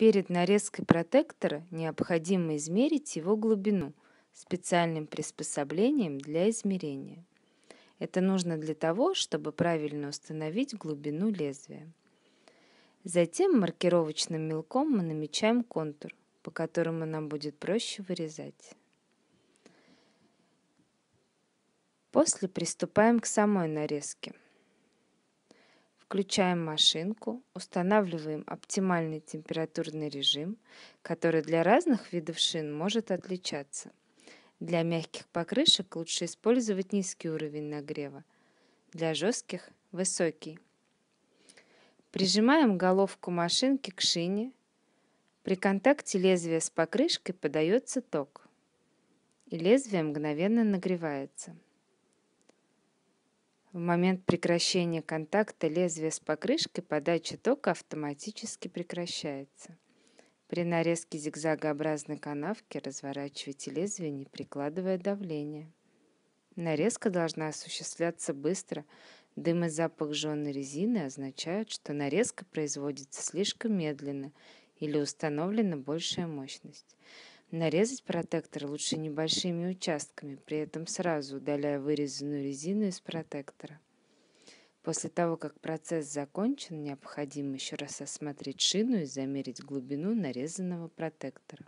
Перед нарезкой протектора необходимо измерить его глубину специальным приспособлением для измерения. Это нужно для того, чтобы правильно установить глубину лезвия. Затем маркировочным мелком мы намечаем контур, по которому нам будет проще вырезать. После приступаем к самой нарезке. Включаем машинку, устанавливаем оптимальный температурный режим, который для разных видов шин может отличаться. Для мягких покрышек лучше использовать низкий уровень нагрева, для жестких – высокий. Прижимаем головку машинки к шине. При контакте лезвия с покрышкой подается ток, и лезвие мгновенно нагревается – в момент прекращения контакта лезвия с покрышкой подача тока автоматически прекращается. При нарезке зигзагообразной канавки разворачивайте лезвие, не прикладывая давления. Нарезка должна осуществляться быстро. Дым и запах жженой резины означают, что нарезка производится слишком медленно или установлена большая мощность. Нарезать протектор лучше небольшими участками, при этом сразу удаляя вырезанную резину из протектора. После того, как процесс закончен, необходимо еще раз осмотреть шину и замерить глубину нарезанного протектора.